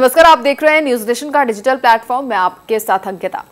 नमस्कार आप देख रहे हैं न्यूज नेशन का डिजिटल प्लेटफॉर्म मैं आपके साथ अंकिता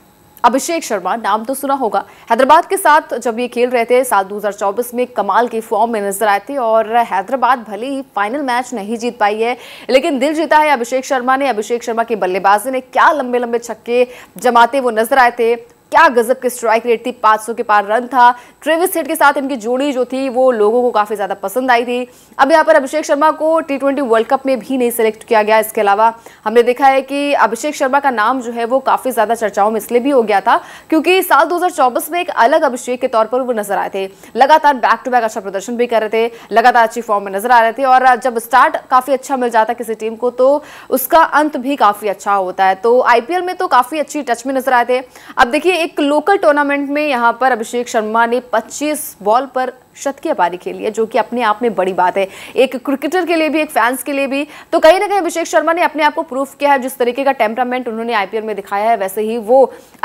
अभिषेक शर्मा नाम तो सुना होगा हैदराबाद के साथ जब ये खेल रहे थे साल 2024 में कमाल के फॉर्म में नजर आए थे और हैदराबाद भले ही फाइनल मैच नहीं जीत पाई है लेकिन दिल जीता है अभिषेक शर्मा ने अभिषेक शर्मा की बल्लेबाजी ने क्या लंबे लंबे छक्के जमाते वो नजर आए थे क्या गजब की स्ट्राइक रेट थी 500 के पार रन था ट्रेविस हेड के साथ इनकी जोड़ी जो थी वो लोगों को काफ़ी ज़्यादा पसंद आई थी अब यहाँ पर अभिषेक शर्मा को टी वर्ल्ड कप में भी नहीं सिलेक्ट किया गया इसके अलावा हमने देखा है कि अभिषेक शर्मा का नाम जो है वो काफ़ी ज़्यादा चर्चाओं में इसलिए भी हो गया था क्योंकि साल दो में एक अलग अभिषेक के तौर पर वो नजर आए थे लगातार बैक टू बैक अच्छा प्रदर्शन भी कर रहे थे लगातार अच्छी फॉर्म में नजर आ रहे थे और जब स्टार्ट काफ़ी अच्छा मिल जाता किसी टीम को तो उसका अंत भी काफ़ी अच्छा होता है तो आईपीएल में तो काफ़ी अच्छी टच में नजर आए थे अब देखिए एक लोकल टूर्नामेंट में यहाँ पर अभिषेक शर्मा ने 25 बॉल पर शतकीय पारी खेली है जो कि अपने आप में बड़ी बात है एक क्रिकेटर के लिए भी एक फैंस के लिए भी तो कहीं ना कहीं अभिषेक शर्मा ने अपने आप को प्रूफ किया है जिस तरीके का टेम्परामेंट उन्होंने आईपीएल में दिखाया है वैसे ही वो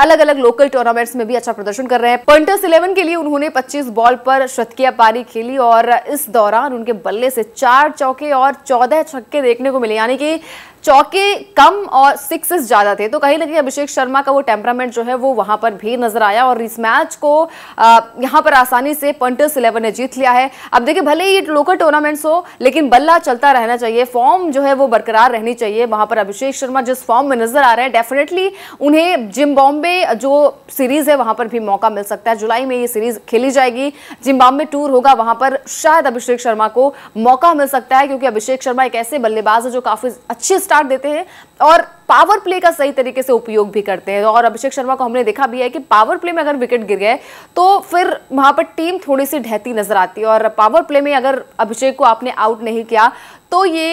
अलग अलग लोकल टूर्नामेंट्स में भी अच्छा प्रदर्शन कर रहे हैं पॉइंटर्स इलेवन के लिए उन्होंने पच्चीस बॉल पर शतकीय पारी खेली और इस दौरान उनके बल्ले से चार चौके और चौदह छक्के देखने को मिले यानी कि चौके कम और सिक्सेस ज़्यादा थे तो कहीं ना कहीं अभिषेक शर्मा का वो टेम्परामेंट जो है वो वहां पर भी नजर आया और इस मैच को यहाँ पर आसानी से पंटर्स इलेवन ने जीत लिया है अब देखिए भले ही ये लोकल टूर्नामेंट्स हो लेकिन बल्ला चलता रहना चाहिए फॉर्म जो है वो बरकरार रहनी चाहिए वहां पर अभिषेक शर्मा जिस फॉर्म में नजर आ रहे हैं डेफिनेटली उन्हें जिम्बॉम्बे जो सीरीज़ है वहां पर भी मौका मिल सकता है जुलाई में ये सीरीज़ खेली जाएगी जिम्बॉम्बे टूर होगा वहां पर शायद अभिषेक शर्मा को मौका मिल सकता है क्योंकि अभिषेक शर्मा एक ऐसे बल्लेबाज है जो काफ़ी अच्छे स्टार्ट देते हैं और पावर प्ले का सही तरीके से उपयोग भी करते हैं और अभिषेक शर्मा को हमने देखा भी है कि पावर प्ले में अगर विकेट गिर गए तो फिर वहां पर टीम थोड़ी सी ढहती नजर आती है और पावर प्ले में अगर अभिषेक को आपने आउट नहीं किया तो ये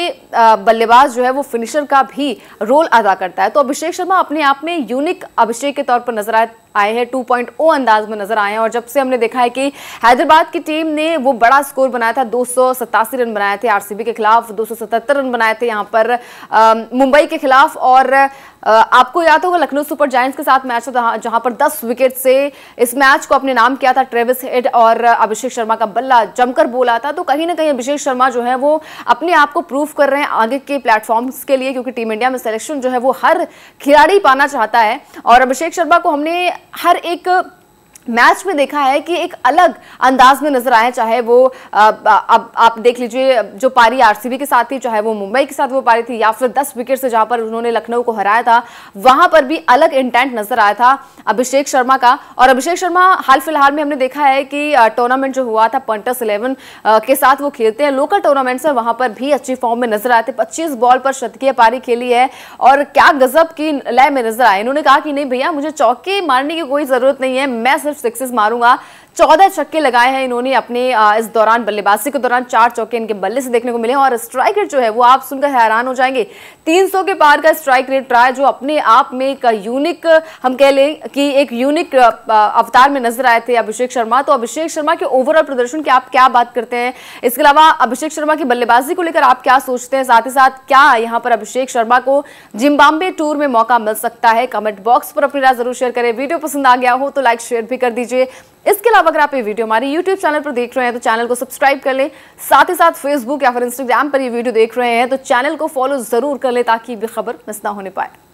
बल्लेबाज जो है वो फिनिशर का भी रोल अदा करता है तो अभिषेक शर्मा अपने आप में यूनिक अभिषेक के तौर पर नजर आए आए हैं 2.0 अंदाज में नजर आए हैं और जब से हमने देखा है कि हैदराबाद की टीम ने वो बड़ा स्कोर बनाया था दो रन बनाए थे आरसीबी के खिलाफ दो रन बनाए थे यहाँ पर मुंबई के खिलाफ और है आपको याद होगा लखनऊ सुपर जायंट्स के साथ मैच था जहां पर 10 विकेट से इस मैच को अपने नाम किया था ट्रेविस हेड और अभिषेक शर्मा का बल्ला जमकर बोला था तो कहीं ना कहीं अभिषेक शर्मा जो है वो अपने आप को प्रूव कर रहे हैं आगे के प्लेटफॉर्म्स के लिए क्योंकि टीम इंडिया में सिलेक्शन जो है वो हर खिलाड़ी पाना चाहता है और अभिषेक शर्मा को हमने हर एक मैच में देखा है कि एक अलग अंदाज में नजर आए चाहे वो अब आप देख लीजिए जो पारी आरसीबी के साथ थी चाहे वो मुंबई के साथ वो पारी थी या फिर 10 विकेट से जहां पर उन्होंने लखनऊ को हराया था वहां पर भी अलग इंटेंट नजर आया था अभिषेक शर्मा का और अभिषेक शर्मा हाल फिलहाल में हमने देखा है कि टूर्नामेंट जो हुआ था पंटस इलेवन के साथ वो खेलते हैं लोकल टूर्नामेंट्स में वहां पर भी अच्छी फॉर्म में नजर आए थे पच्चीस बॉल पर शतकीय पारी खेली है और क्या गजब की लय में नजर आए इन्होंने कहा कि नहीं भैया मुझे चौकी मारने की कोई जरूरत नहीं है मैं सिर्फ सिक्सेस मारूंगा चौदह छक्के लगाए हैं इन्होंने अपने इस दौरान बल्लेबाजी के दौरान चार चौके इनके बल्ले से देखने को मिले हैं और स्ट्राइक रेट जो है वो आप सुनकर हैरान हो जाएंगे 300 के पार का स्ट्राइक रेट रहा है जो अपने आप में एक यूनिक हम कह लें कि एक यूनिक अवतार में नजर आए थे अभिषेक शर्मा तो अभिषेक शर्मा के ओवरऑल प्रदर्शन की आप क्या बात करते हैं इसके अलावा अभिषेक शर्मा की बल्लेबाजी को लेकर आप क्या सोचते हैं साथ ही साथ क्या यहाँ पर अभिषेक शर्मा को जिम्बाबे टूर में मौका मिल सकता है कमेंट बॉक्स पर अपनी राय जरूर शेयर करें वीडियो पसंद आ गया हो तो लाइक शेयर भी कर दीजिए इसके अलावा अगर आप ये वीडियो हमारे यूट्यूब चैनल पर देख रहे हैं तो चैनल को सब्सक्राइब कर लें साथ ही साथ फेसबुक या फिर इंस्टाग्राम पर ये वीडियो देख रहे हैं तो चैनल को फॉलो ज़रूर कर लें ताकि भी खबर मिस ना होने पाए